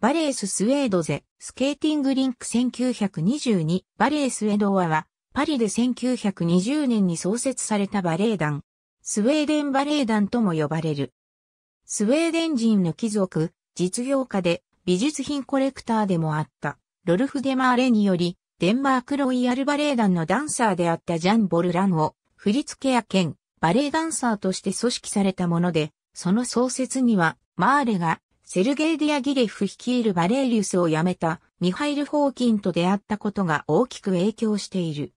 バレーススウェードゼ、スケーティングリンク1922、バレースエドワは、パリで1920年に創設されたバレエ団、スウェーデンバレエ団とも呼ばれる。スウェーデン人の貴族、実業家で美術品コレクターでもあった、ロルフ・デマーレにより、デンマークロイヤルバレエ団のダンサーであったジャン・ボルランを、振付や兼、バレエダンサーとして組織されたもので、その創設には、マーレがセルゲイ・ディアギレフ率いるバレーリウスを辞めたミハイル・ホーキンと出会ったことが大きく影響している。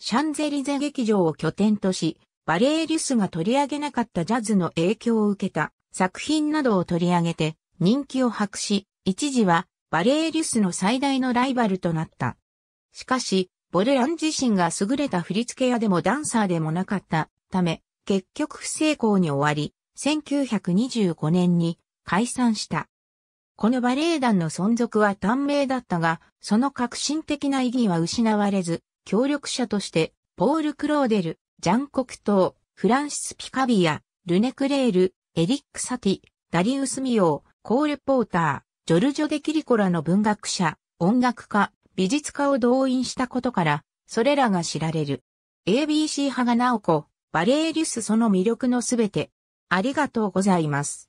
シャンゼリゼ劇場を拠点とし、バレーリウスが取り上げなかったジャズの影響を受けた作品などを取り上げて人気を博し、一時はバレーリウスの最大のライバルとなった。しかし、ボレラン自身が優れた振付屋でもダンサーでもなかったため、結局不成功に終わり、1925年に解散した。このバレエ団の存続は短命だったが、その革新的な意義は失われず、協力者として、ポール・クローデル、ジャン・コクトー、フランシス・ピカビア、ルネ・クレール、エリック・サティ、ダリウス・ミオー、コーレ・ポーター、ジョルジョ・デ・キリコらの文学者、音楽家、美術家を動員したことから、それらが知られる。ABC 派がなおこ、バレエリュスその魅力のすべて。ありがとうございます。